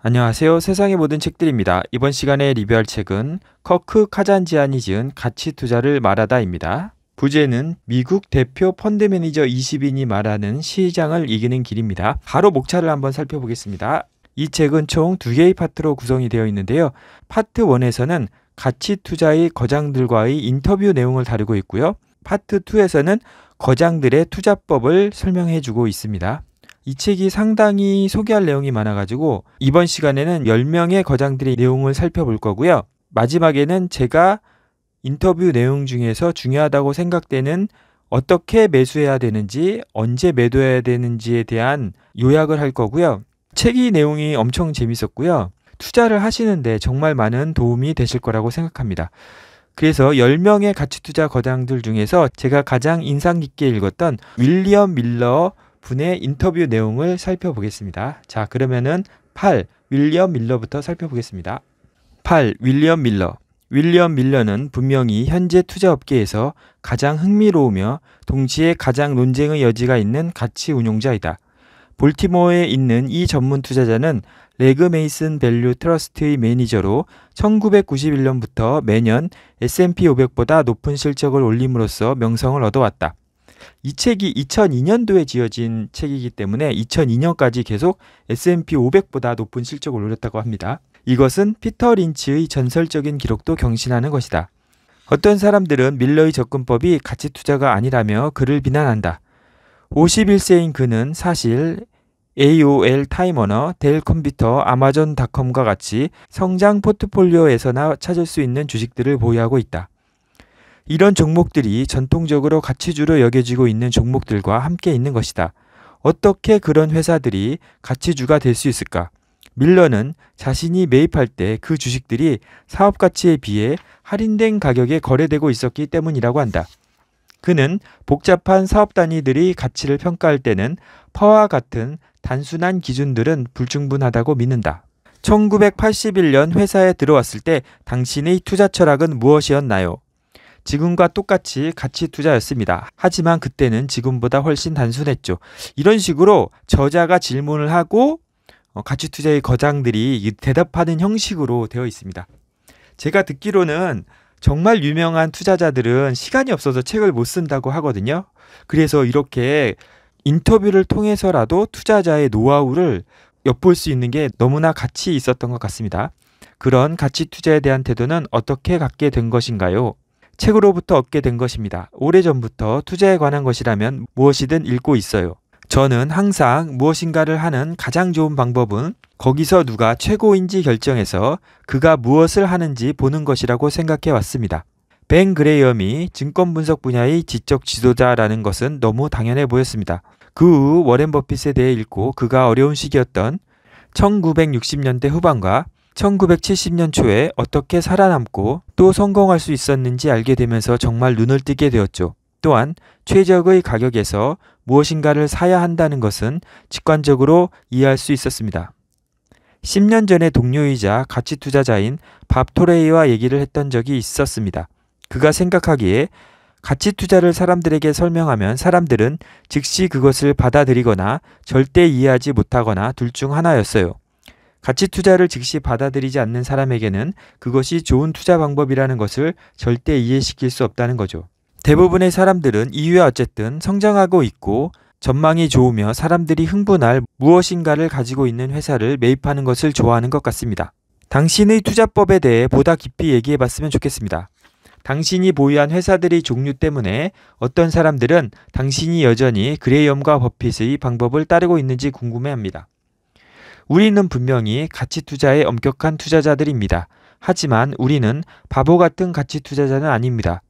안녕하세요. 세상의 모든 책들입니다. 이번 시간에 리뷰할 책은 커크 카잔지안이 지은 가치 투자를 말하다입니다. 부제는 미국 대표 펀드 매니저 20인이 말하는 시장을 이기는 길입니다. 바로 목차를 한번 살펴보겠습니다. 이 책은 총 두 개의 파트로 구성이 되어 있는데요. 파트 1에서는 가치 투자의 거장들과의 인터뷰 내용을 다루고 있고요. 파트 2에서는 거장들의 투자법을 설명해 주고 있습니다. 이 책이 상당히 소개할 내용이 많아가지고 이번 시간에는 10명의 거장들의 내용을 살펴볼 거고요. 마지막에는 제가 인터뷰 내용 중에서 중요하다고 생각되는 어떻게 매수해야 되는지, 언제 매도해야 되는지에 대한 요약을 할 거고요. 책이 내용이 엄청 재밌었고요. 투자를 하시는데 정말 많은 도움이 되실 거라고 생각합니다. 그래서 10명의 가치투자 거장들 중에서 제가 가장 인상 깊게 읽었던 윌리엄 밀러 분의 인터뷰 내용을 살펴보겠습니다. 자, 그러면은 8. 윌리엄 밀러부터 살펴보겠습니다. 8. 윌리엄 밀러. 윌리엄 밀러는 분명히 현재 투자 업계에서 가장 흥미로우며 동시에 가장 논쟁의 여지가 있는 가치 운용자이다. 볼티모어에 있는 이 전문 투자자는 레그 메이슨 밸류 트러스트의 매니저로 1991년부터 매년 S&P 500보다 높은 실적을 올림으로써 명성을 얻어왔다. 이 책이 2002년도에 지어진 책이기 때문에 2002년까지 계속 S&P 500보다 높은 실적을 올렸다고 합니다. 이것은 피터 린치의 전설적인 기록도 경신하는 것이다. 어떤 사람들은 밀러의 접근법이 가치 투자가 아니라며 그를 비난한다. 51세인 그는 사실 AOL 타이머너, 델 컴퓨터, 아마존 닷컴과 같이 성장 포트폴리오에서나 찾을 수 있는 주식들을 보유하고 있다. 이런 종목들이 전통적으로 가치주로 여겨지고 있는 종목들과 함께 있는 것이다. 어떻게 그런 회사들이 가치주가 될 수 있을까? 밀러는 자신이 매입할 때 그 주식들이 사업 가치에 비해 할인된 가격에 거래되고 있었기 때문이라고 한다. 그는 복잡한 사업 단위들이 가치를 평가할 때는 퍼와 같은 단순한 기준들은 불충분하다고 믿는다. 1981년 회사에 들어왔을 때 당신의 투자 철학은 무엇이었나요? 지금과 똑같이 가치 투자였습니다. 하지만 그때는 지금보다 훨씬 단순했죠. 이런 식으로 저자가 질문을 하고 가치 어, 투자의 거장들이 대답하는 형식으로 되어 있습니다. 제가 듣기로는 정말 유명한 투자자들은 시간이 없어서 책을 못 쓴다고 하거든요. 그래서 이렇게 인터뷰를 통해서라도 투자자의 노하우를 엿볼 수 있는 게 너무나 가치 있었던 것 같습니다. 그런 가치 투자에 대한 태도는 어떻게 갖게 된 것인가요? 책으로부터 얻게 된 것입니다. 오래전부터 투자에 관한 것이라면 무엇이든 읽고 있어요. 저는 항상 무엇인가를 하는 가장 좋은 방법은 거기서 누가 최고인지 결정해서 그가 무엇을 하는지 보는 것이라고 생각해 왔습니다. 벤 그레이엄이 증권 분석 분야의 지적 지도자라는 것은 너무 당연해 보였습니다. 그 후 워렌 버핏에 대해 읽고 그가 어려운 시기였던 1960년대 후반과 1970년 초에 어떻게 살아남고 또 성공할 수 있었는지 알게 되면서 정말 눈을 뜨게 되었죠. 또한 최적의 가격에서 무엇인가를 사야 한다는 것은 직관적으로 이해할 수 있었습니다. 10년 전에 동료이자 가치 투자자인 밥 토레이와 얘기를 했던 적이 있었습니다. 그가 생각하기에 가치 투자를 사람들에게 설명하면 사람들은 즉시 그것을 받아들이거나 절대 이해하지 못하거나 둘 중 하나였어요. 가치 투자를 즉시 받아들이지 않는 사람에게는 그것이 좋은 투자 방법이라는 것을 절대 이해시킬 수 없다는 거죠. 대부분의 사람들은 이유야 어쨌든 성장하고 있고 전망이 좋으며 사람들이 흥분할 무엇인가를 가지고 있는 회사를 매입하는 것을 좋아하는 것 같습니다. 당신의 투자법에 대해 보다 깊이 얘기해 봤으면 좋겠습니다. 당신이 보유한 회사들의 종류 때문에 어떤 사람들은 당신이 여전히 그레이엄과 버핏의 방법을 따르고 있는지 궁금해합니다. 우리는 분명히 가치 투자에 엄격한 투자자들입니다. 하지만 우리는 바보 같은 가치 투자자는 아닙니다.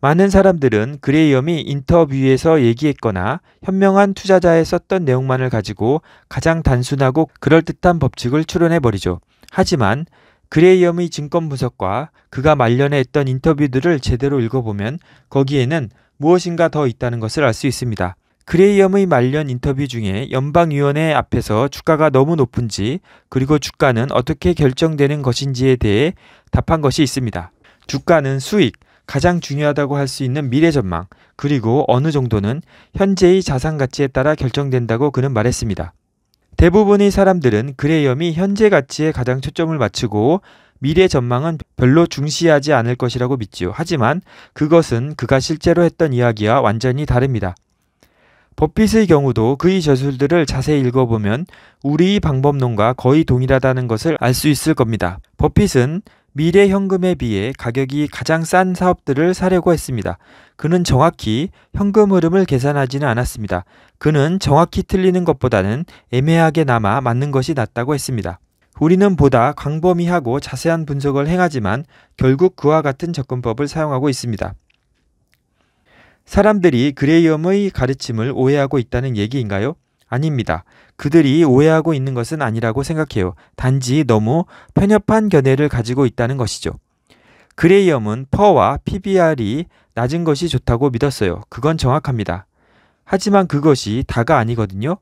많은 사람들은 그레이엄이 인터뷰에서 얘기했거나 현명한 투자자에 썼던 내용만을 가지고 가장 단순하고 그럴듯한 법칙을 추론해버리죠. 하지만 그레이엄의 증권 분석과 그가 말년에 했던 인터뷰들을 제대로 읽어보면 거기에는 무엇인가 더 있다는 것을 알 수 있습니다. 그레이엄의 말년 인터뷰 중에 연방위원회 앞에서 주가가 너무 높은지 그리고 주가는 어떻게 결정되는 것인지에 대해 답한 것이 있습니다. 주가는 수익, 가장 중요하다고 할 수 있는 미래 전망, 그리고 어느 정도는 현재의 자산 가치에 따라 결정된다고 그는 말했습니다. 대부분의 사람들은 그레이엄이 현재 가치에 가장 초점을 맞추고 미래 전망은 별로 중시하지 않을 것이라고 믿지요. 하지만 그것은 그가 실제로 했던 이야기와 완전히 다릅니다. 버핏의 경우도 그의 저술들을 자세히 읽어보면 우리의 방법론과 거의 동일하다는 것을 알 수 있을 겁니다. 버핏은 미래 현금에 비해 가격이 가장 싼 사업들을 사려고 했습니다. 그는 정확히 현금 흐름을 계산하지는 않았습니다. 그는 정확히 틀리는 것보다는 애매하게 남아 맞는 것이 낫다고 했습니다. 우리는 보다 광범위하고 자세한 분석을 행하지만 결국 그와 같은 접근법을 사용하고 있습니다. 사람들이 그레이엄의 가르침을 오해하고 있다는 얘기인가요? 아닙니다. 그들이 오해하고 있는 것은 아니라고 생각해요. 단지 너무 편협한 견해를 가지고 있다는 것이죠. 그레이엄은 퍼와 PBR이 낮은 것이 좋다고 믿었어요. 그건 정확합니다. 하지만 그것이 다가 아니거든요.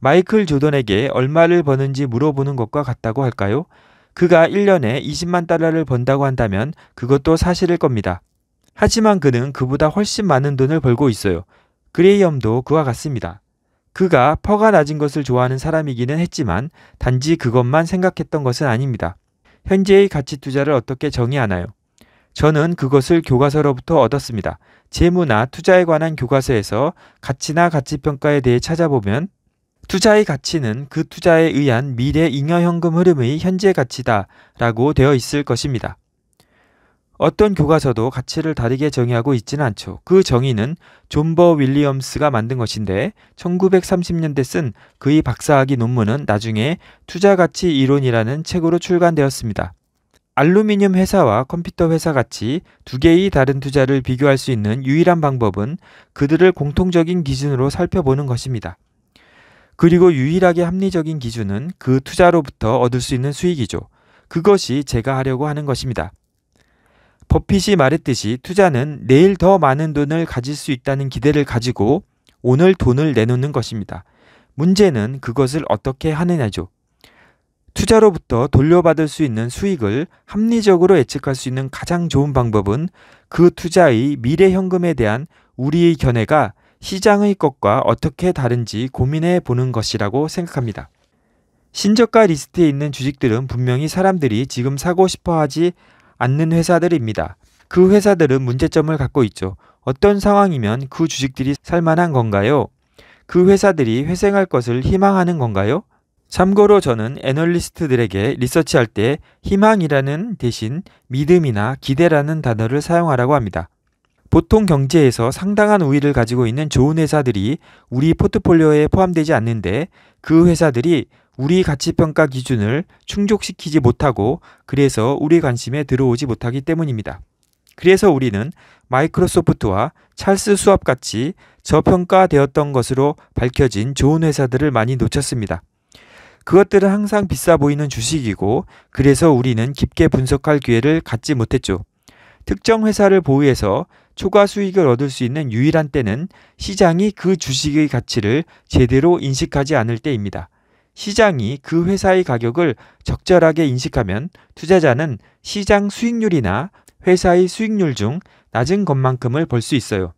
마이클 조던에게 얼마를 버는지 물어보는 것과 같다고 할까요? 그가 1년에 20만 달러를 번다고 한다면 그것도 사실일 겁니다. 하지만 그는 그보다 훨씬 많은 돈을 벌고 있어요. 그레이엄도 그와 같습니다. 그가 퍼가 낮은 것을 좋아하는 사람이기는 했지만 단지 그것만 생각했던 것은 아닙니다. 현재의 가치 투자를 어떻게 정의하나요? 저는 그것을 교과서로부터 얻었습니다. 재무나 투자에 관한 교과서에서 가치나 가치평가에 대해 찾아보면 투자의 가치는 그 투자에 의한 미래 잉여 현금 흐름의 현재 가치다 라고 되어 있을 것입니다. 어떤 교과서도 가치를 다르게 정의하고 있지는 않죠. 그 정의는 존버 윌리엄스가 만든 것인데 1930년대 쓴 그의 박사학위 논문은 나중에 투자가치 이론이라는 책으로 출간되었습니다. 알루미늄 회사와 컴퓨터 회사 같이 두 개의 다른 투자를 비교할 수 있는 유일한 방법은 그들을 공통적인 기준으로 살펴보는 것입니다. 그리고 유일하게 합리적인 기준은 그 투자로부터 얻을 수 있는 수익이죠. 그것이 제가 하려고 하는 것입니다. 버핏이 말했듯이 투자는 내일 더 많은 돈을 가질 수 있다는 기대를 가지고 오늘 돈을 내놓는 것입니다. 문제는 그것을 어떻게 하느냐죠. 투자로부터 돌려받을 수 있는 수익을 합리적으로 예측할 수 있는 가장 좋은 방법은 그 투자의 미래 현금에 대한 우리의 견해가 시장의 것과 어떻게 다른지 고민해 보는 것이라고 생각합니다. 신저가 리스트에 있는 주식들은 분명히 사람들이 지금 사고 싶어 하지 않는 회사들입니다. 그 회사들은 문제점을 갖고 있죠. 어떤 상황이면 그 주식들이 살만한 건가요? 그 회사들이 회생할 것을 희망하는 건가요? 참고로 저는 애널리스트들에게 리서치할 때 희망이라는 대신 믿음이나 기대라는 단어를 사용하라고 합니다. 보통 경제에서 상당한 우위를 가지고 있는 좋은 회사들이 우리 포트폴리오에 포함되지 않는데 그 회사들이 우리 가치평가 기준을 충족시키지 못하고 그래서 우리 관심에 들어오지 못하기 때문입니다. 그래서 우리는 마이크로소프트와 찰스 수업 같이 저평가되었던 것으로 밝혀진 좋은 회사들을 많이 놓쳤습니다. 그것들은 항상 비싸 보이는 주식이고 그래서 우리는 깊게 분석할 기회를 갖지 못했죠. 특정 회사를 보유해서 초과 수익을 얻을 수 있는 유일한 때는 시장이 그 주식의 가치를 제대로 인식하지 않을 때입니다. 시장이 그 회사의 가격을 적절하게 인식하면 투자자는 시장 수익률이나 회사의 수익률 중 낮은 것만큼을 볼수 있어요.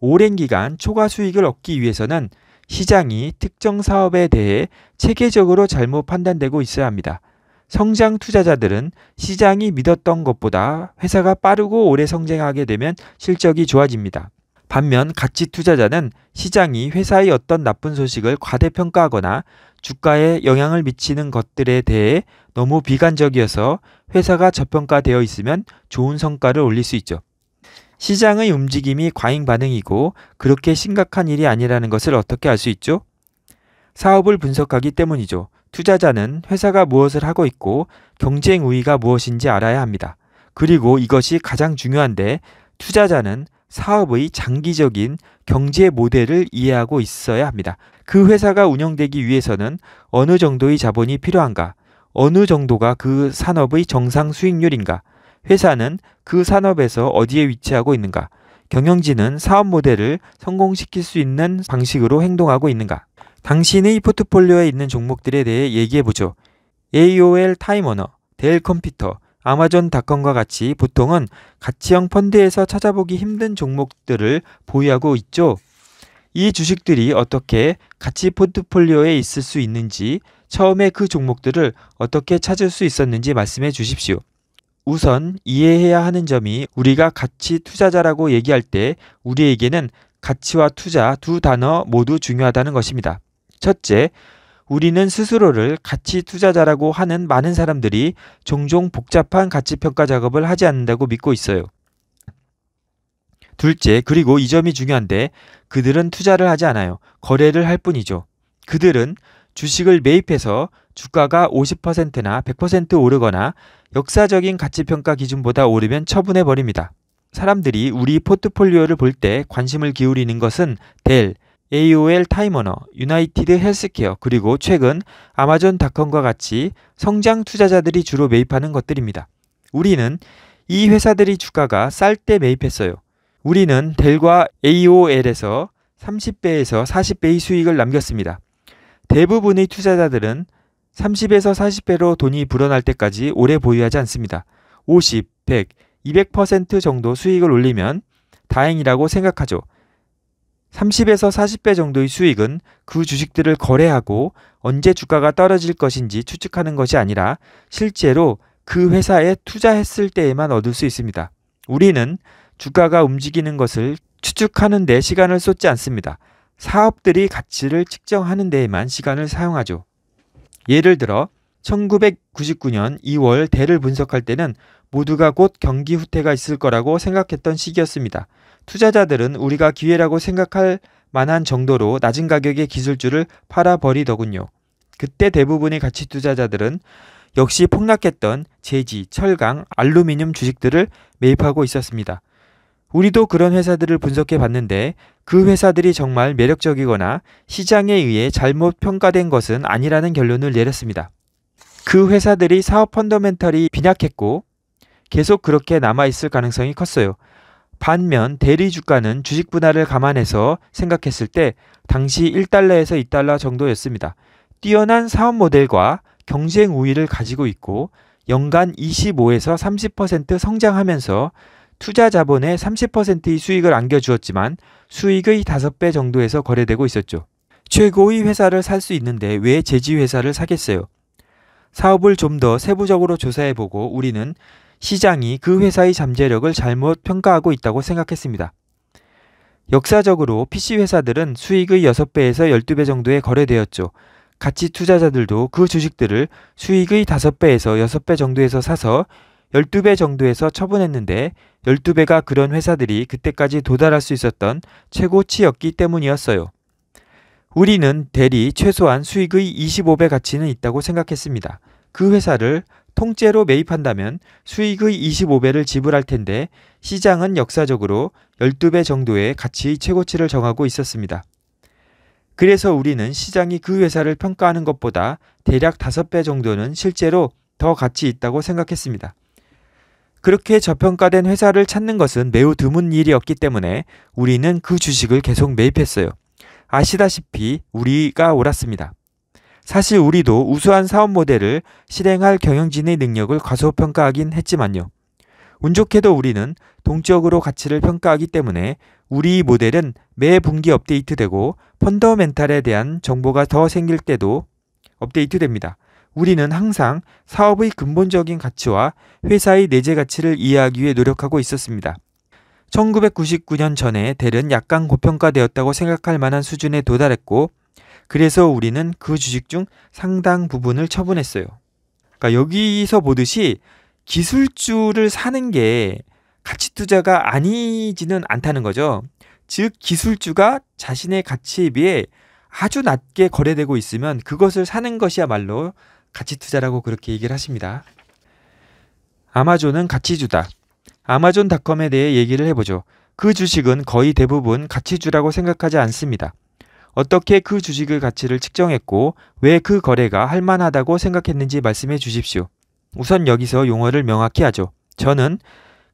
오랜 기간 초과 수익을 얻기 위해서는 시장이 특정 사업에 대해 체계적으로 잘못 판단되고 있어야 합니다. 성장 투자자들은 시장이 믿었던 것보다 회사가 빠르고 오래 성장하게 되면 실적이 좋아집니다. 반면 가치 투자자는 시장이 회사의 어떤 나쁜 소식을 과대평가하거나 주가에 영향을 미치는 것들에 대해 너무 비관적이어서 회사가 저평가되어 있으면 좋은 성과를 올릴 수 있죠. 시장의 움직임이 과잉 반응이고 그렇게 심각한 일이 아니라는 것을 어떻게 알 수 있죠? 사업을 분석하기 때문이죠. 투자자는 회사가 무엇을 하고 있고 경쟁 우위가 무엇인지 알아야 합니다. 그리고 이것이 가장 중요한데 투자자는 사업의 장기적인 경제 모델을 이해하고 있어야 합니다. 그 회사가 운영되기 위해서는 어느 정도의 자본이 필요한가, 어느 정도가 그 산업의 정상 수익률인가, 회사는 그 산업에서 어디에 위치하고 있는가, 경영진은 사업 모델을 성공시킬 수 있는 방식으로 행동하고 있는가. 당신의 포트폴리오에 있는 종목들에 대해 얘기해보죠. AOL 타임워너, 델 컴퓨터, 아마존 닷컴과 같이 보통은 가치형 펀드에서 찾아보기 힘든 종목들을 보유하고 있죠. 이 주식들이 어떻게 가치 포트폴리오에 있을 수 있는지, 처음에 그 종목들을 어떻게 찾을 수 있었는지 말씀해 주십시오. 우선 이해해야 하는 점이 우리가 가치 투자자라고 얘기할 때 우리에게는 가치와 투자 두 단어 모두 중요하다는 것입니다. 첫째, 우리는 스스로를 가치 투자자라고 하는 많은 사람들이 종종 복잡한 가치 평가 작업을 하지 않는다고 믿고 있어요. 둘째, 그리고 이 점이 중요한데 그들은 투자를 하지 않아요. 거래를 할 뿐이죠. 그들은 주식을 매입해서 주가가 50%나 100% 오르거나 역사적인 가치평가 기준보다 오르면 처분해 버립니다. 사람들이 우리 포트폴리오를 볼 때 관심을 기울이는 것은 델, AOL 타이머너, 유나이티드 헬스케어, 그리고 최근 아마존닷컴과 같이 성장 투자자들이 주로 매입하는 것들입니다. 우리는 이 회사들이 주가가 쌀 때 매입했어요. 우리는 델과 AOL에서 30배에서 40배의 수익을 남겼습니다. 대부분의 투자자들은 30에서 40배로 돈이 불어날 때까지 오래 보유하지 않습니다. 50, 100, 200% 정도 수익을 올리면 다행이라고 생각하죠. 30에서 40배 정도의 수익은 그 주식들을 거래하고 언제 주가가 떨어질 것인지 추측하는 것이 아니라 실제로 그 회사에 투자했을 때에만 얻을 수 있습니다. 우리는 주가가 움직이는 것을 추측하는 데 시간을 쏟지 않습니다. 사업들이 가치를 측정하는 데에만 시간을 사용하죠. 예를 들어 1999년 2월 대를 분석할 때는 모두가 곧 경기 후퇴가 있을 거라고 생각했던 시기였습니다. 투자자들은 우리가 기회라고 생각할 만한 정도로 낮은 가격의 기술주를 팔아버리더군요. 그때 대부분의 가치 투자자들은 역시 폭락했던 제지, 철강, 알루미늄 주식들을 매입하고 있었습니다. 우리도 그런 회사들을 분석해 봤는데 그 회사들이 정말 매력적이거나 시장에 의해 잘못 평가된 것은 아니라는 결론을 내렸습니다. 그 회사들이 사업 펀더멘털이 빈약했고 계속 그렇게 남아있을 가능성이 컸어요. 반면 대리 주가는 주식 분할을 감안해서 생각했을 때 당시 1달러에서 2달러 정도였습니다. 뛰어난 사업 모델과 경쟁 우위를 가지고 있고 연간 25에서 30% 성장하면서 투자 자본의 30%의 수익을 안겨주었지만 수익의 5배 정도에서 거래되고 있었죠. 최고의 회사를 살 수 있는데 왜 제지회사를 사겠어요? 사업을 좀 더 세부적으로 조사해보고 우리는 시장이 그 회사의 잠재력을 잘못 평가하고 있다고 생각했습니다. 역사적으로 PC 회사들은 수익의 6배에서 12배 정도에 거래되었죠. 가치 투자자들도 그 주식들을 수익의 5배에서 6배 정도에서 사서 12배 정도에서 처분했는데 12배가 그런 회사들이 그때까지 도달할 수 있었던 최고치였기 때문이었어요. 우리는 대리 최소한 수익의 25배 가치는 있다고 생각했습니다. 그 회사를 통째로 매입한다면 수익의 25배를 지불할 텐데 시장은 역사적으로 12배 정도의 가치 최고치를 정하고 있었습니다. 그래서 우리는 시장이 그 회사를 평가하는 것보다 대략 5배 정도는 실제로 더 가치 있다고 생각했습니다. 그렇게 저평가된 회사를 찾는 것은 매우 드문 일이었기 때문에 우리는 그 주식을 계속 매입했어요. 아시다시피 우리가 옳았습니다. 사실 우리도 우수한 사업 모델을 실행할 경영진의 능력을 과소평가하긴 했지만요. 운 좋게도 우리는 동적으로 가치를 평가하기 때문에 우리 모델은 매 분기 업데이트되고 펀더멘탈에 대한 정보가 더 생길 때도 업데이트됩니다. 우리는 항상 사업의 근본적인 가치와 회사의 내재 가치를 이해하기 위해 노력하고 있었습니다. 1999년 전에 델은 약간 고평가되었다고 생각할 만한 수준에 도달했고 그래서 우리는 그 주식 중 상당 부분을 처분했어요. 그러니까 여기서 보듯이 기술주를 사는 게 가치 투자가 아니지는 않다는 거죠. 즉 기술주가 자신의 가치에 비해 아주 낮게 거래되고 있으면 그것을 사는 것이야말로 가치 투자라고 그렇게 얘기를 하십니다. 아마존은 가치주다. 아마존닷컴에 대해 얘기를 해보죠. 그 주식은 거의 대부분 가치주라고 생각하지 않습니다. 어떻게 그 주식의 가치를 측정했고 왜 그 거래가 할만하다고 생각했는지 말씀해 주십시오. 우선 여기서 용어를 명확히 하죠. 저는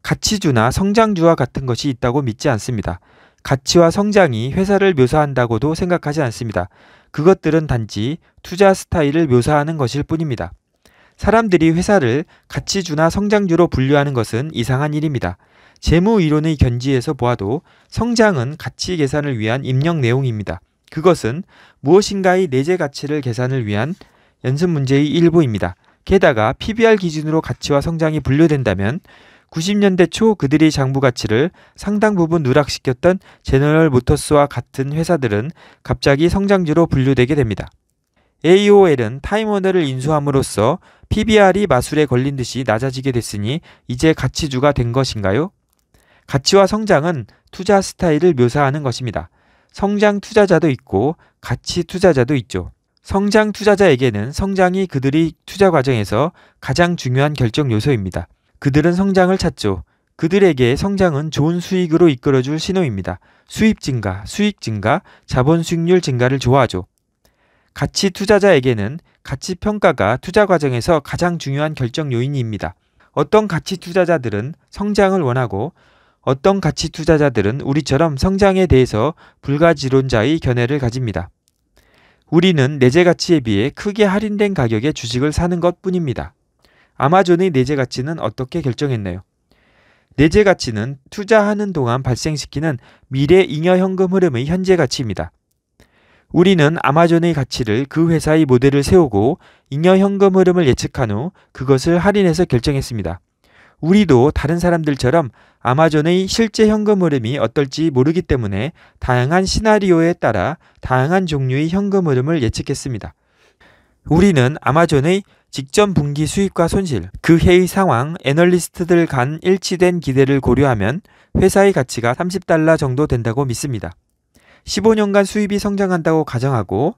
가치주나 성장주와 같은 것이 있다고 믿지 않습니다. 가치와 성장이 회사를 묘사한다고도 생각하지 않습니다. 그것들은 단지 투자 스타일을 묘사하는 것일 뿐입니다. 사람들이 회사를 가치주나 성장주로 분류하는 것은 이상한 일입니다. 재무 이론의 견지에서 보아도 성장은 가치 계산을 위한 입력 내용입니다. 그것은 무엇인가의 내재 가치를 계산을 위한 연습 문제의 일부입니다. 게다가 PBR 기준으로 가치와 성장이 분류된다면 90년대 초 그들이 장부 가치를 상당 부분 누락시켰던 제너럴 모터스와 같은 회사들은 갑자기 성장주로 분류되게 됩니다. AOL은 타임워너를 인수함으로써 PBR이 마술에 걸린 듯이 낮아지게 됐으니 이제 가치주가 된 것인가요? 가치와 성장은 투자 스타일을 묘사하는 것입니다. 성장 투자자도 있고 가치 투자자도 있죠. 성장 투자자에게는 성장이 그들이 투자 과정에서 가장 중요한 결정 요소입니다. 그들은 성장을 찾죠. 그들에게 성장은 좋은 수익으로 이끌어줄 신호입니다. 수입 증가, 수익 증가, 자본 수익률 증가를 좋아하죠. 가치 투자자에게는 가치 평가가 투자 과정에서 가장 중요한 결정 요인입니다. 어떤 가치 투자자들은 성장을 원하고 어떤 가치 투자자들은 우리처럼 성장에 대해서 불가지론자의 견해를 가집니다. 우리는 내재 가치에 비해 크게 할인된 가격에 주식을 사는 것 뿐입니다. 아마존의 내재 가치는 어떻게 결정했나요? 내재 가치는 투자하는 동안 발생시키는 미래 잉여 현금 흐름의 현재 가치입니다. 우리는 아마존의 가치를 그 회사의 모델을 세우고 잉여 현금 흐름을 예측한 후 그것을 할인해서 결정했습니다. 우리도 다른 사람들처럼 아마존의 실제 현금 흐름이 어떨지 모르기 때문에 다양한 시나리오에 따라 다양한 종류의 현금 흐름을 예측했습니다. 우리는 아마존의 직전 분기 수입과 손실, 그 해의 상황, 애널리스트들 간 일치된 기대를 고려하면 회사의 가치가 30달러 정도 된다고 믿습니다. 15년간 수입이 성장한다고 가정하고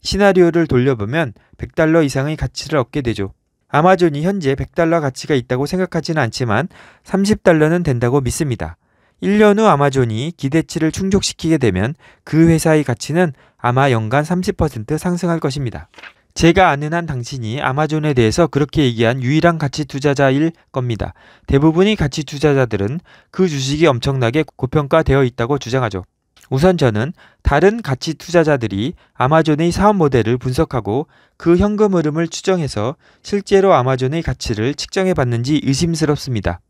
시나리오를 돌려보면 100달러 이상의 가치를 얻게 되죠. 아마존이 현재 100달러 가치가 있다고 생각하지는 않지만 30달러는 된다고 믿습니다. 1년 후 아마존이 기대치를 충족시키게 되면 그 회사의 가치는 아마 연간 30% 상승할 것입니다. 제가 아는 한 당신이 아마존에 대해서 그렇게 얘기한 유일한 가치 투자자일 겁니다. 대부분의 가치 투자자들은 그 주식이 엄청나게 고평가되어 있다고 주장하죠. 우선 저는 다른 가치 투자자들이 아마존의 사업 모델을 분석하고 그 현금 흐름을 추정해서 실제로 아마존의 가치를 측정해 봤는지 의심스럽습니다.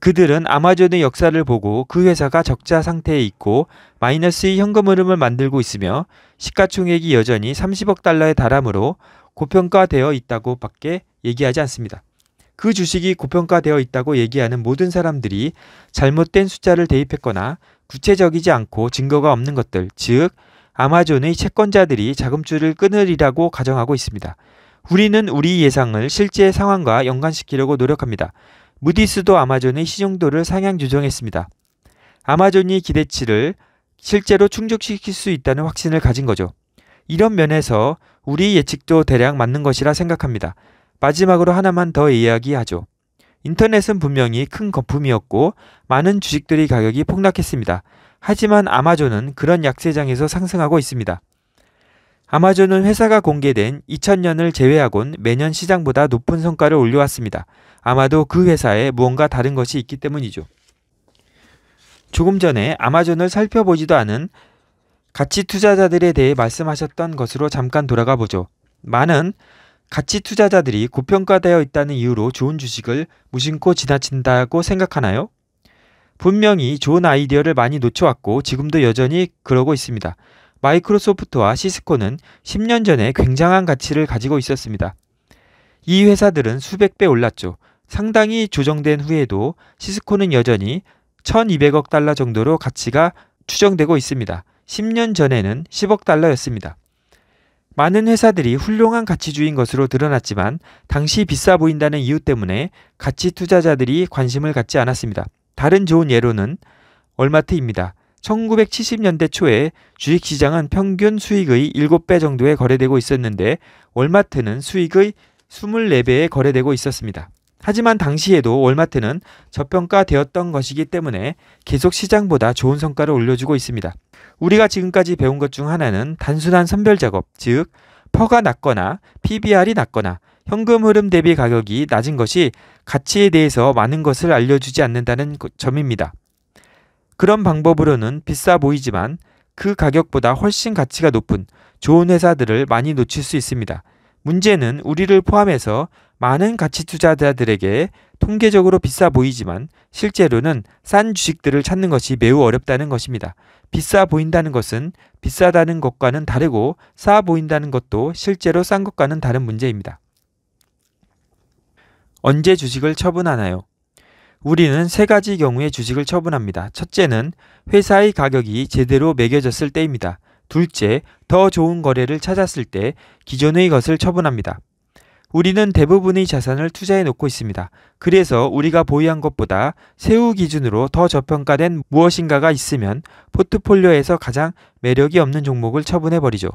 그들은 아마존의 역사를 보고 그 회사가 적자 상태에 있고 마이너스의 현금 흐름을 만들고 있으며 시가총액이 여전히 30억 달러에 달함으로 고평가되어 있다고 밖에 얘기하지 않습니다. 그 주식이 고평가되어 있다고 얘기하는 모든 사람들이 잘못된 숫자를 대입했거나 구체적이지 않고 증거가 없는 것들, 즉 아마존의 채권자들이 자금줄을 끊으리라고 가정하고 있습니다. 우리는 우리 예상을 실제 상황과 연관시키려고 노력합니다. 무디스도 아마존의 시중도를 상향 조정했습니다. 아마존이 기대치를 실제로 충족시킬 수 있다는 확신을 가진 거죠. 이런 면에서 우리 예측도 대략 맞는 것이라 생각합니다. 마지막으로 하나만 더 이야기하죠. 인터넷은 분명히 큰 거품이었고 많은 주식들의 가격이 폭락했습니다. 하지만 아마존은 그런 약세장에서 상승하고 있습니다. 아마존은 회사가 공개된 2000년을 제외하곤 매년 시장보다 높은 성과를 올려왔습니다. 아마도 그 회사에 무언가 다른 것이 있기 때문이죠. 조금 전에 아마존을 살펴보지도 않은 가치 투자자들에 대해 말씀하셨던 것으로 잠깐 돌아가 보죠. 많은 가치 투자자들이 고평가되어 있다는 이유로 좋은 주식을 무심코 지나친다고 생각하나요? 분명히 좋은 아이디어를 많이 놓쳐왔고 지금도 여전히 그러고 있습니다. 마이크로소프트와 시스코는 10년 전에 굉장한 가치를 가지고 있었습니다. 이 회사들은 수백 배 올랐죠. 상당히 조정된 후에도 시스코는 여전히 1200억 달러 정도로 가치가 추정되고 있습니다. 10년 전에는 10억 달러였습니다. 많은 회사들이 훌륭한 가치주인 것으로 드러났지만 당시 비싸 보인다는 이유 때문에 가치 투자자들이 관심을 갖지 않았습니다. 다른 좋은 예로는 월마트입니다 1970년대 초에 주식시장은 평균 수익의 7배 정도에 거래되고 있었는데 월마트는 수익의 24배에 거래되고 있었습니다. 하지만 당시에도 월마트는 저평가되었던 것이기 때문에 계속 시장보다 좋은 성과를 올려주고 있습니다. 우리가 지금까지 배운 것 중 하나는 단순한 선별 작업, 즉 퍼가 낮거나 PBR이 낮거나 현금 흐름 대비 가격이 낮은 것이 가치에 대해서 많은 것을 알려주지 않는다는 점입니다. 그런 방법으로는 비싸 보이지만 그 가격보다 훨씬 가치가 높은 좋은 회사들을 많이 놓칠 수 있습니다. 문제는 우리를 포함해서 많은 가치 투자자들에게 통계적으로 비싸 보이지만 실제로는 싼 주식들을 찾는 것이 매우 어렵다는 것입니다. 비싸 보인다는 것은 비싸다는 것과는 다르고 싸 보인다는 것도 실제로 싼 것과는 다른 문제입니다. 언제 주식을 처분하나요? 우리는 세 가지 경우에 주식을 처분합니다. 첫째는 회사의 가격이 제대로 매겨졌을 때입니다. 둘째, 더 좋은 거래를 찾았을 때 기존의 것을 처분합니다. 우리는 대부분의 자산을 투자해 놓고 있습니다. 그래서 우리가 보유한 것보다 세후 기준으로 더 저평가된 무엇인가가 있으면 포트폴리오에서 가장 매력이 없는 종목을 처분해 버리죠.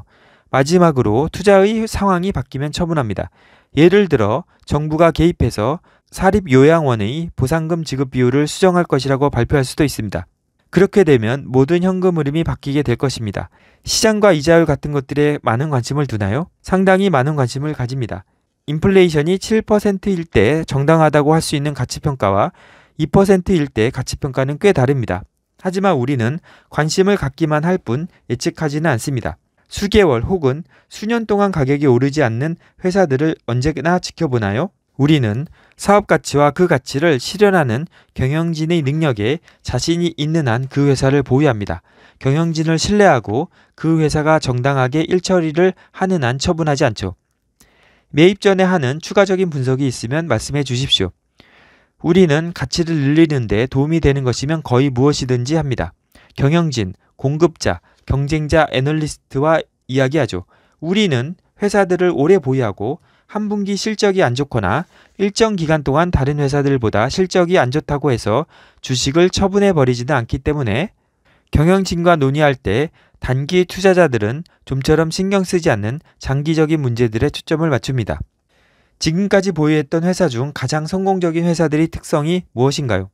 마지막으로 투자의 상황이 바뀌면 처분합니다. 예를 들어 정부가 개입해서 사립요양원의 보상금 지급 비율을 수정할 것이라고 발표할 수도 있습니다. 그렇게 되면 모든 현금 흐름이 바뀌게 될 것입니다. 시장과 이자율 같은 것들에 많은 관심을 두나요? 상당히 많은 관심을 가집니다. 인플레이션이 7%일 때 정당하다고 할 수 있는 가치평가와 2%일 때 가치평가는 꽤 다릅니다. 하지만 우리는 관심을 갖기만 할 뿐 예측하지는 않습니다. 수개월 혹은 수년 동안 가격이 오르지 않는 회사들을 언제나 지켜보나요? 우리는 사업 가치와 그 가치를 실현하는 경영진의 능력에 자신이 있는 한 그 회사를 보유합니다. 경영진을 신뢰하고 그 회사가 정당하게 일처리를 하는 한 처분하지 않죠. 매입 전에 하는 추가적인 분석이 있으면 말씀해 주십시오. 우리는 가치를 늘리는데 도움이 되는 것이면 거의 무엇이든지 합니다. 경영진, 공급자, 경쟁자 애널리스트와 이야기하죠. 우리는 회사들을 오래 보유하고 한 분기 실적이 안 좋거나 일정 기간 동안 다른 회사들보다 실적이 안 좋다고 해서 주식을 처분해 버리지는 않기 때문에 경영진과 논의할 때 단기 투자자들은 좀처럼 신경 쓰지 않는 장기적인 문제들에 초점을 맞춥니다. 지금까지 보유했던 회사 중 가장 성공적인 회사들의 특성이 무엇인가요?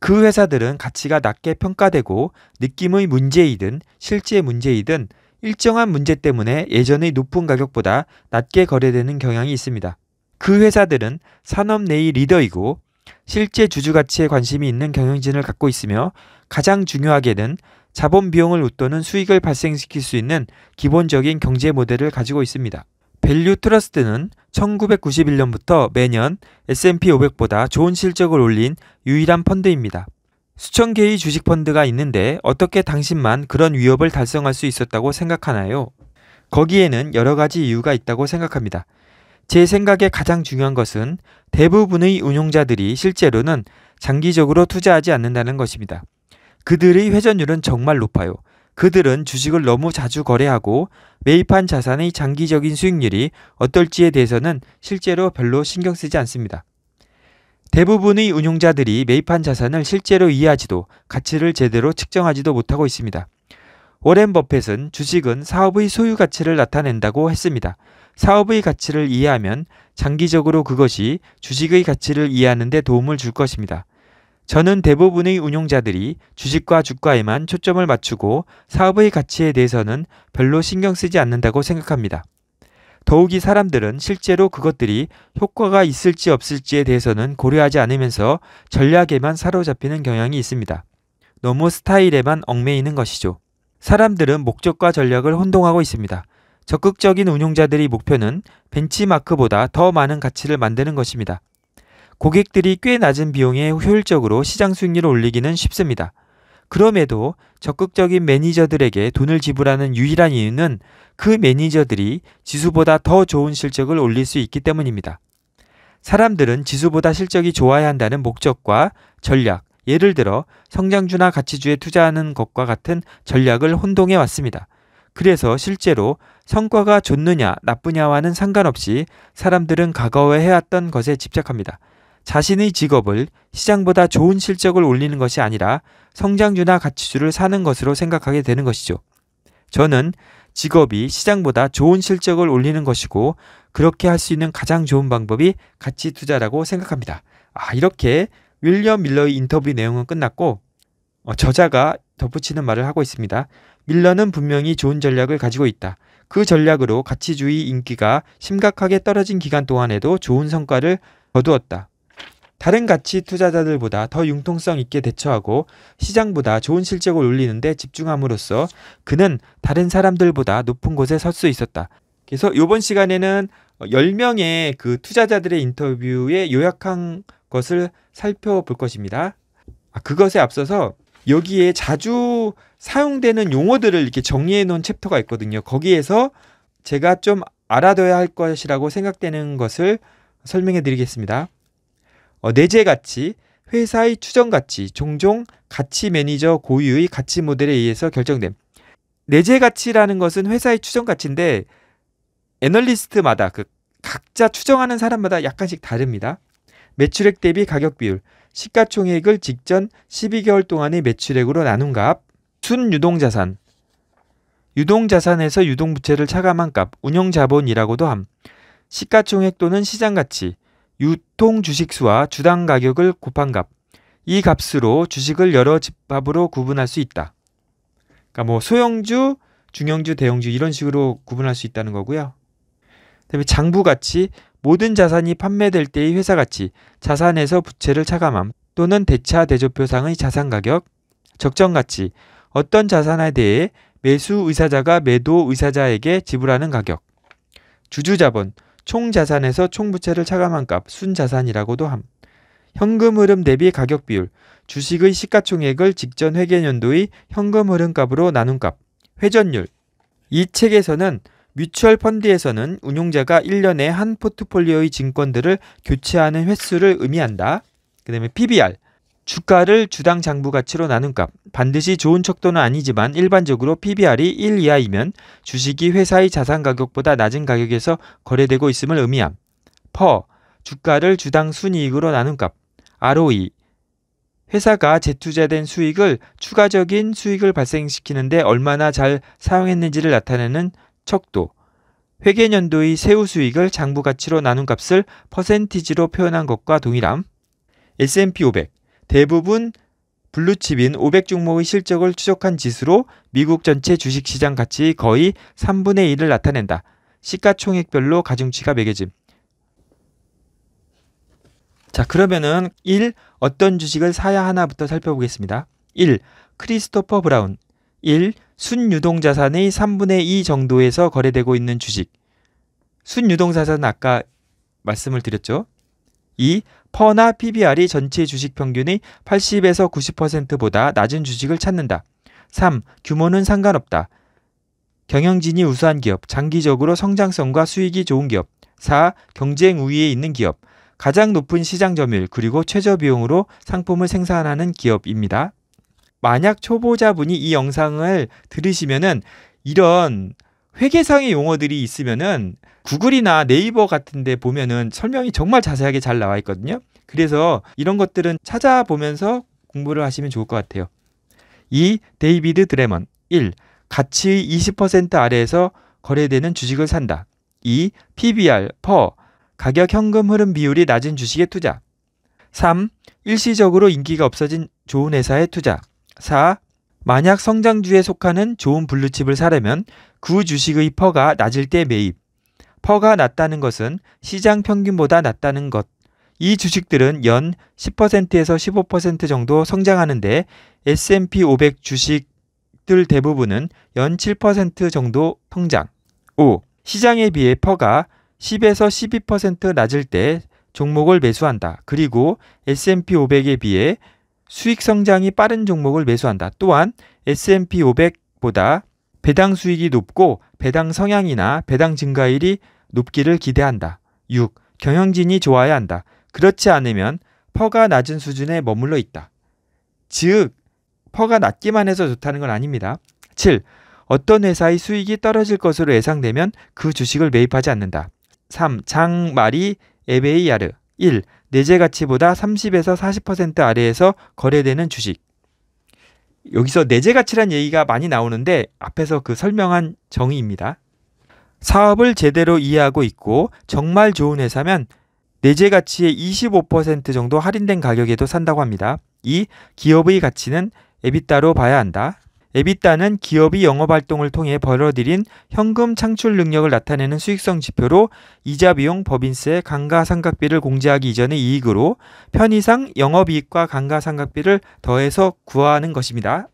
그 회사들은 가치가 낮게 평가되고 느낌의 문제이든 실제 문제이든 일정한 문제 때문에 예전의 높은 가격보다 낮게 거래되는 경향이 있습니다. 그 회사들은 산업 내의 리더이고 실제 주주 가치에 관심이 있는 경영진을 갖고 있으며 가장 중요하게는 자본 비용을 웃도는 수익을 발생시킬 수 있는 기본적인 경제 모델을 가지고 있습니다. 밸류 트러스트는 1991년부터 매년 S&P 500보다 좋은 실적을 올린 유일한 펀드입니다. 수천 개의 주식 펀드가 있는데 어떻게 당신만 그런 위협을 달성할 수 있었다고 생각하나요? 거기에는 여러 가지 이유가 있다고 생각합니다. 제 생각에 가장 중요한 것은 대부분의 운용자들이 실제로는 장기적으로 투자하지 않는다는 것입니다. 그들의 회전율은 정말 높아요. 그들은 주식을 너무 자주 거래하고 매입한 자산의 장기적인 수익률이 어떨지에 대해서는 실제로 별로 신경 쓰지 않습니다. 대부분의 운용자들이 매입한 자산을 실제로 이해하지도 가치를 제대로 측정하지도 못하고 있습니다. 워렌 버핏은 주식은 사업의 소유 가치를 나타낸다고 했습니다. 사업의 가치를 이해하면 장기적으로 그것이 주식의 가치를 이해하는 데 도움을 줄 것입니다. 저는 대부분의 운용자들이 주식과 주가에만 초점을 맞추고 사업의 가치에 대해서는 별로 신경 쓰지 않는다고 생각합니다. 더욱이 사람들은 실제로 그것들이 효과가 있을지 없을지에 대해서는 고려하지 않으면서 전략에만 사로잡히는 경향이 있습니다. 너무 스타일에만 얽매이는 것이죠. 사람들은 목적과 전략을 혼동하고 있습니다. 적극적인 운용자들의 목표는 벤치마크보다 더 많은 가치를 만드는 것입니다. 고객들이 꽤 낮은 비용에 효율적으로 시장 수익률을 올리기는 쉽습니다. 그럼에도 적극적인 매니저들에게 돈을 지불하는 유일한 이유는 그 매니저들이 지수보다 더 좋은 실적을 올릴 수 있기 때문입니다. 사람들은 지수보다 실적이 좋아야 한다는 목적과 전략, 예를 들어 성장주나 가치주에 투자하는 것과 같은 전략을 혼동해 왔습니다. 그래서 실제로 성과가 좋느냐 나쁘냐와는 상관없이 사람들은 과거에 해왔던 것에 집착합니다. 자신의 직업을 시장보다 좋은 실적을 올리는 것이 아니라 성장주나 가치주를 사는 것으로 생각하게 되는 것이죠. 저는 직업이 시장보다 좋은 실적을 올리는 것이고 그렇게 할 수 있는 가장 좋은 방법이 가치 투자라고 생각합니다. 아, 이렇게 윌리엄 밀러의 인터뷰 내용은 끝났고 어, 저자가 덧붙이는 말을 하고 있습니다. 밀러는 분명히 좋은 전략을 가지고 있다. 그 전략으로 가치주의 인기가 심각하게 떨어진 기간 동안에도 좋은 성과를 거두었다. 다른 가치 투자자들보다 더 융통성 있게 대처하고 시장보다 좋은 실적을 올리는데 집중함으로써 그는 다른 사람들보다 높은 곳에 설 수 있었다. 그래서 이번 시간에는 10명의 그 투자자들의 인터뷰에 요약한 것을 살펴볼 것입니다. 아, 그것에 앞서서 여기에 자주 사용되는 용어들을 이렇게 정리해 놓은 챕터가 있거든요. 거기에서 제가 좀 알아둬야 할 것이라고 생각되는 것을 설명해 드리겠습니다. 어, 내재 가치, 회사의 추정 가치, 종종 가치 매니저 고유의 가치 모델에 의해서 결정됨. 내재 가치라는 것은 회사의 추정 가치인데 애널리스트마다 그 각자 추정하는 사람마다 약간씩 다릅니다. 매출액 대비 가격 비율, 시가총액을 직전 12개월 동안의 매출액으로 나눈 값, 순유동자산, 유동자산에서 유동부채를 차감한 값, 운영자본이라고도 함, 시가총액 또는 시장가치, 유통 주식수와 주당 가격을 곱한 값. 이 값으로 주식을 여러 집합으로 구분할 수 있다. 그러니까 뭐 소형주, 중형주, 대형주 이런 식으로 구분할 수 있다는 거고요. 그다음에 장부 가치 모든 자산이 판매될 때의 회사 가치, 자산에서 부채를 차감함 또는 대차 대조표상의 자산 가격, 적정 가치, 어떤 자산에 대해 매수 의사자가 매도 의사자에게 지불하는 가격, 주주 자본 총자산에서 총부채를 차감한 값, 순자산이라고도 함. 현금 흐름 대비 가격 비율, 주식의 시가총액을 직전 회계년도의 현금 흐름값으로 나눈 값, 회전율. 이 책에서는 뮤추얼 펀드에서는 운용자가 1년에 한 포트폴리오의 증권들을 교체하는 횟수를 의미한다. 그 다음에 PBR, 주가를 주당 장부 가치로 나눈 값. 반드시 좋은 척도는 아니지만 일반적으로 PBR이 1 이하이면 주식이 회사의 자산 가격보다 낮은 가격에서 거래되고 있음을 의미함. 퍼. 주가를 주당 순이익으로 나눈 값. ROE. 회사가 재투자된 수익을 추가적인 수익을 발생시키는데 얼마나 잘 사용했는지를 나타내는 척도. 회계년도의 세후 수익을 장부 가치로 나눈 값을 퍼센티지로 표현한 것과 동일함. S&P 500 대부분 블루칩인 500 종목의 실적을 추적한 지수로 미국 전체 주식시장 가치 거의 3분의 1을 나타낸다. 시가총액별로 가중치가 매겨짐. 자, 그러면은 1. 어떤 주식을 사야 하나부터 살펴보겠습니다. 1. 크리스토퍼 브라운 1. 순유동자산의 3분의 2 정도에서 거래되고 있는 주식 순유동자산 아까 말씀을 드렸죠. 2. 퍼나 PBR이 전체 주식 평균의 80에서 90%보다 낮은 주식을 찾는다. 3. 규모는 상관없다. 경영진이 우수한 기업, 장기적으로 성장성과 수익이 좋은 기업. 4. 경쟁 우위에 있는 기업. 가장 높은 시장 점유율 그리고 최저 비용으로 상품을 생산하는 기업입니다. 만약 초보자분이 이 영상을 들으시면은 이런 회계상의 용어들이 있으면은 구글이나 네이버 같은데 보면은 설명이 정말 자세하게 잘 나와 있거든요. 그래서 이런 것들은 찾아보면서 공부를 하시면 좋을 것 같아요. 2. 데이비드 드레먼 1. 가치의 20% 아래에서 거래되는 주식을 산다. 2. PBR, PER, 가격 현금 흐름 비율이 낮은 주식에 투자. 3. 일시적으로 인기가 없어진 좋은 회사에 투자. 4. 만약 성장주에 속하는 좋은 블루칩을 사려면 그 주식의 퍼가 낮을 때 매입. 퍼가 낮다는 것은 시장 평균보다 낮다는 것. 이 주식들은 연 10%에서 15% 정도 성장하는데 S&P 500 주식들 대부분은 연 7% 정도 성장. 5. 시장에 비해 퍼가 10에서 12% 낮을 때 종목을 매수한다. 그리고 S&P 500에 비해 수익 성장이 빠른 종목을 매수한다. 또한 S&P 500보다 배당 수익이 높고 배당 성향이나 배당 증가율이 높기를 기대한다. 6. 경영진이 좋아야 한다. 그렇지 않으면 퍼가 낮은 수준에 머물러 있다. 즉, 퍼가 낮기만 해서 좋다는 건 아닙니다. 7. 어떤 회사의 수익이 떨어질 것으로 예상되면 그 주식을 매입하지 않는다. 3. 장마리 에베이아르 1. 내재 가치보다 30에서 40% 아래에서 거래되는 주식. 여기서 내재 가치란 얘기가 많이 나오는데 앞에서 그 설명한 정의입니다. 사업을 제대로 이해하고 있고 정말 좋은 회사면 내재 가치의 25% 정도 할인된 가격에도 산다고 합니다. 이 기업의 가치는 에비따로 봐야 한다. 에비따는 기업이 영업 활동을 통해 벌어들인 현금 창출 능력을 나타내는 수익성 지표로 이자 비용, 법인세, 강가상각비를 공제하기 이전의 이익으로 편의상 영업이익과 강가상각비를 더해서 구하는 것입니다.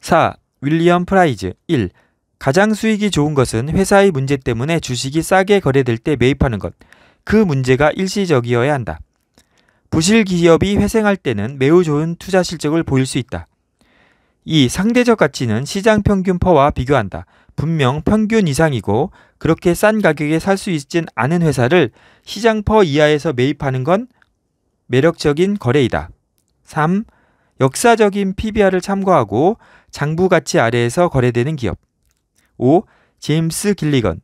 4. 윌리엄 프라이즈 1. 가장 수익이 좋은 것은 회사의 문제 때문에 주식이 싸게 거래될 때 매입하는 것. 그 문제가 일시적이어야 한다. 부실 기업이 회생할 때는 매우 좋은 투자 실적을 보일 수 있다. 이 상대적 가치는 시장 평균퍼와 비교한다. 분명 평균 이상이고 그렇게 싼 가격에 살 수 있진 않은 회사를 시장퍼 이하에서 매입하는 건 매력적인 거래이다. 3. 역사적인 PBR을 참고하고 장부 가치 아래에서 거래되는 기업. 5. 제임스 길리건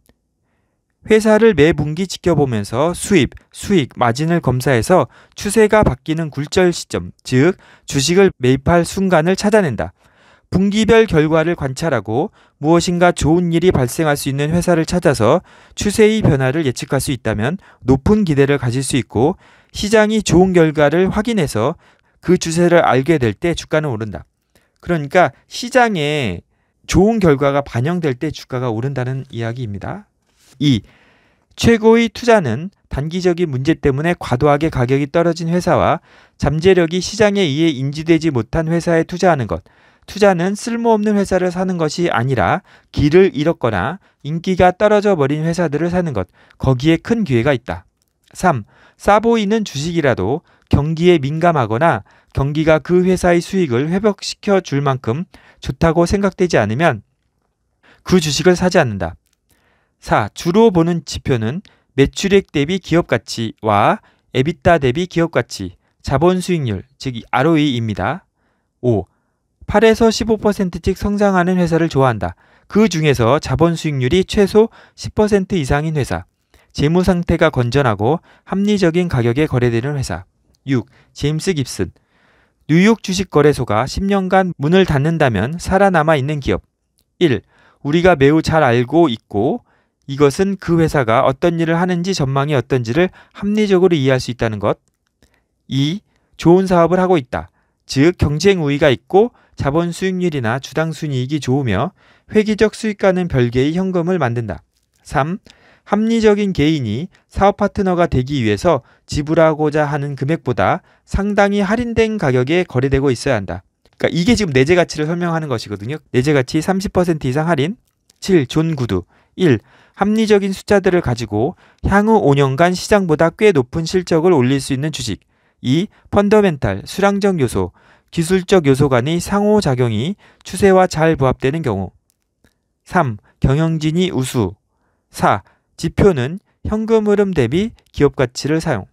회사를 매 분기 지켜보면서 수입, 수익, 마진을 검사해서 추세가 바뀌는 굴절 시점, 즉 주식을 매입할 순간을 찾아낸다. 분기별 결과를 관찰하고 무엇인가 좋은 일이 발생할 수 있는 회사를 찾아서 추세의 변화를 예측할 수 있다면 높은 기대를 가질 수 있고 시장이 좋은 결과를 확인해서 그 추세를 알게 될 때 주가는 오른다. 그러니까 시장에 좋은 결과가 반영될 때 주가가 오른다는 이야기입니다. 2. 최고의 투자는 단기적인 문제 때문에 과도하게 가격이 떨어진 회사와 잠재력이 시장에 의해 인지되지 못한 회사에 투자하는 것. 투자는 쓸모없는 회사를 사는 것이 아니라 길을 잃었거나 인기가 떨어져 버린 회사들을 사는 것. 거기에 큰 기회가 있다. 3. 싸보이는 주식이라도 경기에 민감하거나 경기가 그 회사의 수익을 회복시켜 줄 만큼 좋다고 생각되지 않으면 그 주식을 사지 않는다. 4. 주로 보는 지표는 매출액 대비 기업 가치와 에비타 대비 기업 가치, 자본 수익률, 즉 ROE입니다. 5. 8에서 15%씩 성장하는 회사를 좋아한다. 그 중에서 자본 수익률이 최소 10% 이상인 회사. 재무 상태가 건전하고 합리적인 가격에 거래되는 회사. 6. 제임스 깁슨. 뉴욕 주식 거래소가 10년간 문을 닫는다면 살아남아 있는 기업. 1. 우리가 매우 잘 알고 있고 이것은 그 회사가 어떤 일을 하는지 전망이 어떤지를 합리적으로 이해할 수 있다는 것. 2. 좋은 사업을 하고 있다. 즉 경쟁 우위가 있고 자본 수익률이나 주당 순이익이 좋으며 회기적 수익과는 별개의 현금을 만든다. 3. 합리적인 개인이 사업 파트너가 되기 위해서 지불하고자 하는 금액보다 상당히 할인된 가격에 거래되고 있어야 한다. 그러니까 이게 지금 내재 가치를 설명하는 것이거든요. 내재 가치 30% 이상 할인. 7. 존 구두. 1. 합리적인 숫자들을 가지고 향후 5년간 시장보다 꽤 높은 실적을 올릴 수 있는 주식. 2. 펀더멘탈, 수량적 요소, 기술적 요소 간의 상호작용이 추세와 잘 부합되는 경우. 3. 경영진이 우수. 4. 지표는 현금 흐름 대비 기업 가치를 사용.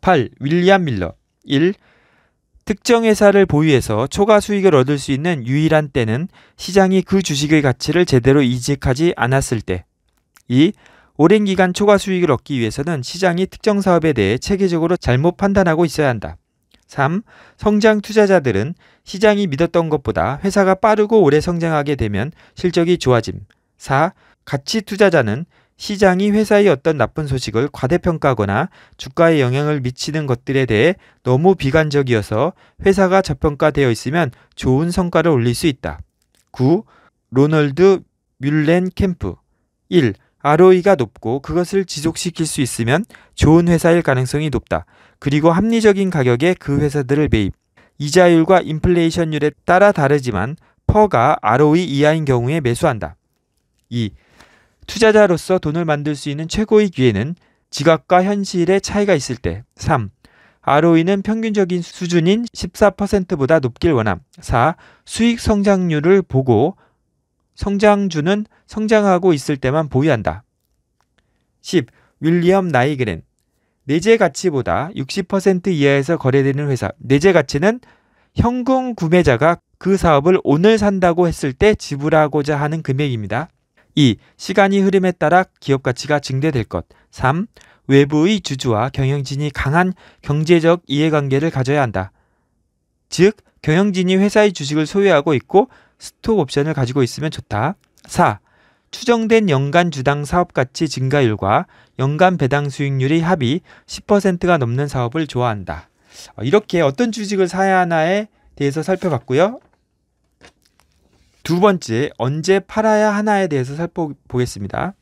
8. 윌리엄 밀러. 1. 특정 회사를 보유해서 초과 수익을 얻을 수 있는 유일한 때는 시장이 그 주식의 가치를 제대로 이직하지 않았을 때. 2. 오랜 기간 초과 수익을 얻기 위해서는 시장이 특정 사업에 대해 체계적으로 잘못 판단하고 있어야 한다. 3. 성장 투자자들은 시장이 믿었던 것보다 회사가 빠르고 오래 성장하게 되면 실적이 좋아짐. 4. 가치 투자자는 시장이 회사의 어떤 나쁜 소식을 과대평가하거나 주가에 영향을 미치는 것들에 대해 너무 비관적이어서 회사가 저평가되어 있으면 좋은 성과를 올릴 수 있다. 9. 로널드 뮬렌 캠프 1. ROE가 높고 그것을 지속시킬 수 있으면 좋은 회사일 가능성이 높다. 그리고 합리적인 가격에 그 회사들을 매입. 이자율과 인플레이션율에 따라 다르지만 퍼가 ROE 이하인 경우에 매수한다. 2. 투자자로서 돈을 만들 수 있는 최고의 기회는 지각과 현실의 차이가 있을 때. 3. ROE는 평균적인 수준인 14%보다 높길 원함. 4. 수익 성장률을 보고 성장주는 성장하고 있을 때만 보유한다. 10. 윌리엄 나이그렌. 내재 가치보다 60% 이하에서 거래되는 회사. 내재 가치는 현금 구매자가 그 사업을 오늘 산다고 했을 때 지불하고자 하는 금액입니다. 2. 시간이 흐름에 따라 기업 가치가 증대될 것. 3. 외부의 주주와 경영진이 강한 경제적 이해관계를 가져야 한다. 즉, 경영진이 회사의 주식을 소유하고 있고 스톡 옵션을 가지고 있으면 좋다. 4. 추정된 연간 주당 사업 가치 증가율과 연간 배당 수익률의 합이 10%가 넘는 사업을 좋아한다. 어, 이렇게 어떤 주식을 사야 하나에 대해서 살펴봤고요. 두 번째, 언제 팔아야 하나에 대해서 살펴보겠습니다.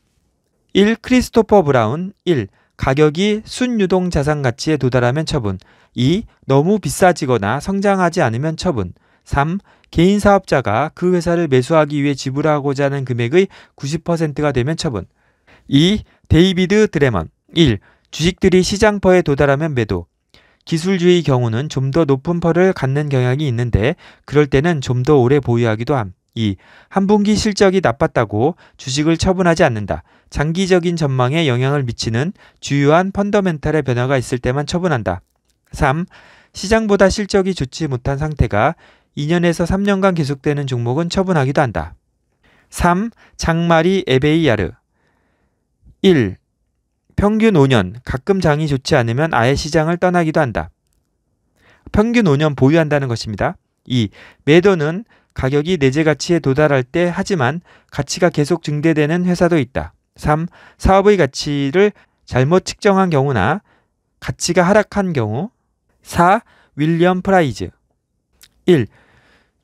1. 크리스토퍼 브라운 1. 가격이 순유동 자산 가치에 도달하면 처분 2. 너무 비싸지거나 성장하지 않으면 처분 3. 개인 사업자가 그 회사를 매수하기 위해 지불하고자 하는 금액의 90%가 되면 처분 2. 데이비드 드레먼 1. 주식들이 시장퍼에 도달하면 매도 기술주의 경우는 좀 더 높은 퍼를 갖는 경향이 있는데 그럴 때는 좀 더 오래 보유하기도 함. 2. 한 분기 실적이 나빴다고 주식을 처분하지 않는다. 장기적인 전망에 영향을 미치는 주요한 펀더멘탈의 변화가 있을 때만 처분한다. 3. 시장보다 실적이 좋지 못한 상태가 2년에서 3년간 계속되는 종목은 처분하기도 한다. 3. 장마리 에베이야르 1. 평균 5년, 가끔 장이 좋지 않으면 아예 시장을 떠나기도 한다. 평균 5년 보유한다는 것입니다. 2. 매도는 가격이 내재 가치에 도달할 때 하지만 가치가 계속 증대되는 회사도 있다. 3. 사업의 가치를 잘못 측정한 경우나 가치가 하락한 경우 4. 윌리엄 프라이즈 1.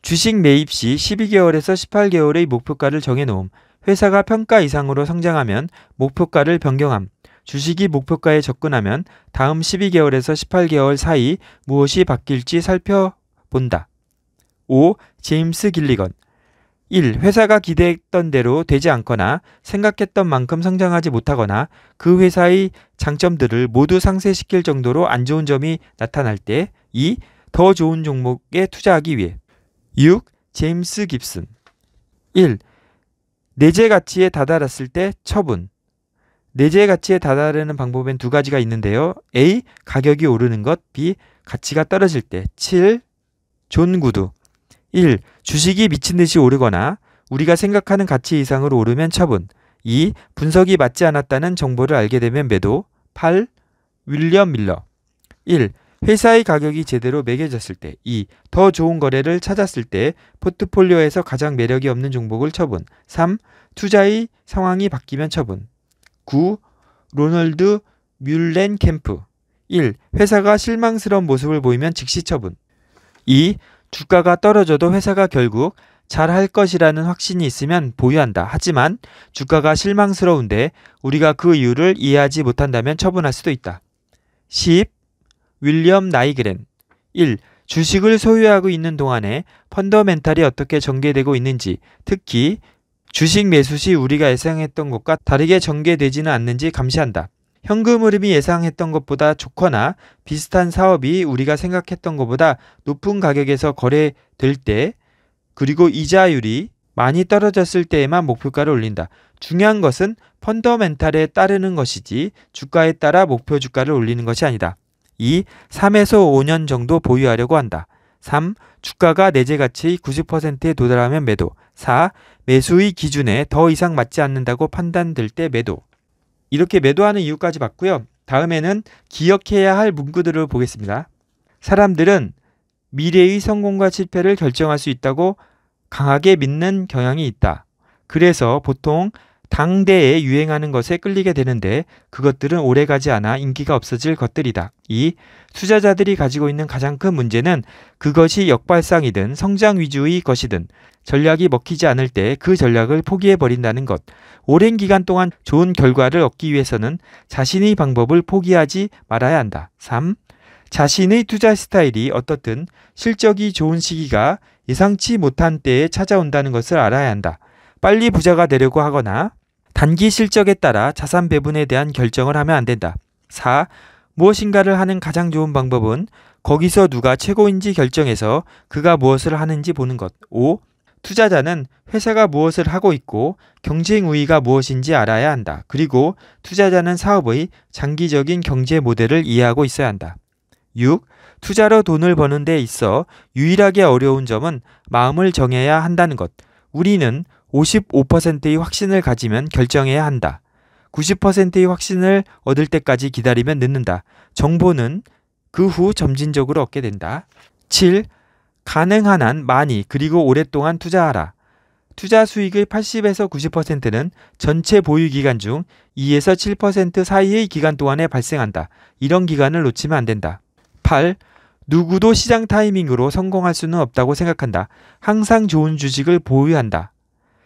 주식 매입 시 12개월에서 18개월의 목표가를 정해놓음. 회사가 평가 이상으로 성장하면 목표가를 변경함. 주식이 목표가에 접근하면 다음 12개월에서 18개월 사이 무엇이 바뀔지 살펴본다. 5. 제임스 길리건 1. 회사가 기대했던 대로 되지 않거나 생각했던 만큼 성장하지 못하거나 그 회사의 장점들을 모두 상쇄시킬 정도로 안 좋은 점이 나타날 때 2. 더 좋은 종목에 투자하기 위해 6. 제임스 깁슨 1. 내재 가치에 다다랐을 때 처분 내재 가치에 다다르는 방법엔 두 가지가 있는데요. A. 가격이 오르는 것 B. 가치가 떨어질 때 7. 존 구두 1. 주식이 미친 듯이 오르거나 우리가 생각하는 가치 이상으로 오르면 처분. 2. 분석이 맞지 않았다는 정보를 알게 되면 매도. 8. 윌리엄 밀러. 1. 회사의 가격이 제대로 매겨졌을 때. 2. 더 좋은 거래를 찾았을 때 포트폴리오에서 가장 매력이 없는 종목을 처분. 3. 투자의 상황이 바뀌면 처분. 9. 로널드 뮬렌 캠프. 1. 회사가 실망스러운 모습을 보이면 즉시 처분. 2. 주가가 떨어져도 회사가 결국 잘 할 것이라는 확신이 있으면 보유한다. 하지만 주가가 실망스러운데 우리가 그 이유를 이해하지 못한다면 처분할 수도 있다. 10. 윌리엄 나이그렌 1. 주식을 소유하고 있는 동안에 펀더멘탈이 어떻게 전개되고 있는지, 특히 주식 매수 시 우리가 예상했던 것과 다르게 전개되지는 않는지 감시한다. 현금 흐름이 예상했던 것보다 좋거나 비슷한 사업이 우리가 생각했던 것보다 높은 가격에서 거래될 때 그리고 이자율이 많이 떨어졌을 때에만 목표가를 올린다. 중요한 것은 펀더멘탈에 따르는 것이지 주가에 따라 목표 주가를 올리는 것이 아니다. 2. 3에서 5년 정도 보유하려고 한다. 3. 주가가 내재 가치 90%에 도달하면 매도. 4. 매수의 기준에 더 이상 맞지 않는다고 판단될 때 매도. 이렇게 매도하는 이유까지 봤고요. 다음에는 기억해야 할 문구들을 보겠습니다. 사람들은 미래의 성공과 실패를 결정할 수 있다고 강하게 믿는 경향이 있다. 그래서 보통 당대에 유행하는 것에 끌리게 되는데 그것들은 오래가지 않아 인기가 없어질 것들이다. 이 투자자들이 가지고 있는 가장 큰 문제는 그것이 역발상이든 성장 위주의 것이든 전략이 먹히지 않을 때 그 전략을 포기해버린다는 것. 오랜 기간 동안 좋은 결과를 얻기 위해서는 자신의 방법을 포기하지 말아야 한다. 3. 자신의 투자 스타일이 어떻든 실적이 좋은 시기가 예상치 못한 때에 찾아온다는 것을 알아야 한다. 빨리 부자가 되려고 하거나 단기 실적에 따라 자산 배분에 대한 결정을 하면 안 된다. 4. 무엇인가를 하는 가장 좋은 방법은 거기서 누가 최고인지 결정해서 그가 무엇을 하는지 보는 것. 5. 투자자는 회사가 무엇을 하고 있고 경쟁 우위가 무엇인지 알아야 한다. 그리고 투자자는 사업의 장기적인 경제 모델을 이해하고 있어야 한다. 6. 투자로 돈을 버는 데 있어 유일하게 어려운 점은 마음을 정해야 한다는 것. 우리는 55%의 확신을 가지면 결정해야 한다. 90%의 확신을 얻을 때까지 기다리면 늦는다. 정보는 그 후 점진적으로 얻게 된다. 7. 가능한 한 많이 그리고 오랫동안 투자하라. 투자 수익의 80에서 90%는 전체 보유 기간 중 2에서 7% 사이의 기간 동안에 발생한다. 이런 기간을 놓치면 안 된다. 8. 누구도 시장 타이밍으로 성공할 수는 없다고 생각한다. 항상 좋은 주식을 보유한다.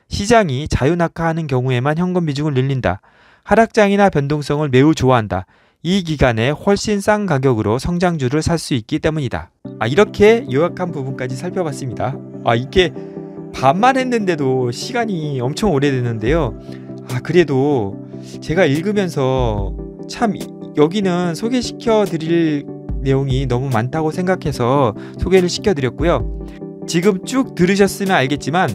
시장이 자유낙하하는 경우에만 현금 비중을 늘린다. 하락장이나 변동성을 매우 좋아한다. 이 기간에 훨씬 싼 가격으로 성장주를 살 수 있기 때문이다. 아 이렇게 요약한 부분까지 살펴봤습니다. 아 이게 반만 했는데도 시간이 엄청 오래됐는데요아 그래도 제가 읽으면서 참 여기는 소개시켜 드릴 내용이 너무 많다고 생각해서 소개를 시켜 드렸고요. 지금 쭉 들으셨으면 알겠지만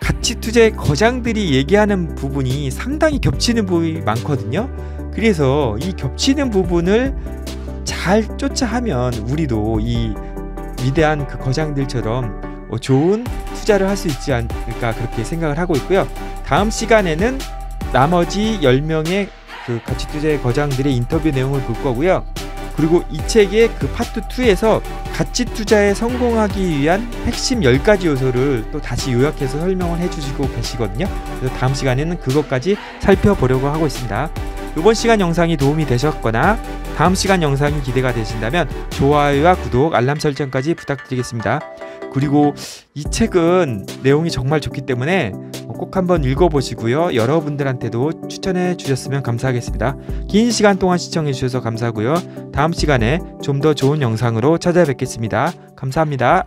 가치투자의 거장들이 얘기하는 부분이 상당히 겹치는 부분이 많거든요. 그래서 이 겹치는 부분을 잘 쫓아하면 우리도 이 위대한 그 거장들처럼 어, 좋은 투자를 할 수 있지 않을까 그렇게 생각을 하고 있고요. 다음 시간에는 나머지 10명의 그 가치투자의 거장들의 인터뷰 내용을 볼 거고요. 그리고 이 책의 그 파트 2에서 가치 투자에 성공하기 위한 핵심 10가지 요소를 또 다시 요약해서 설명을 해주시고 계시거든요. 그래서 다음 시간에는 그것까지 살펴보려고 하고 있습니다. 이번 시간 영상이 도움이 되셨거나 다음 시간 영상이 기대가 되신다면 좋아요와 구독, 알람 설정까지 부탁드리겠습니다. 그리고 이 책은 내용이 정말 좋기 때문에 꼭 한번 읽어보시고요. 여러분들한테도 추천해 주셨으면 감사하겠습니다. 긴 시간 동안 시청해 주셔서 감사하고요. 다음 시간에 좀 더 좋은 영상으로 찾아뵙겠습니다. 감사합니다.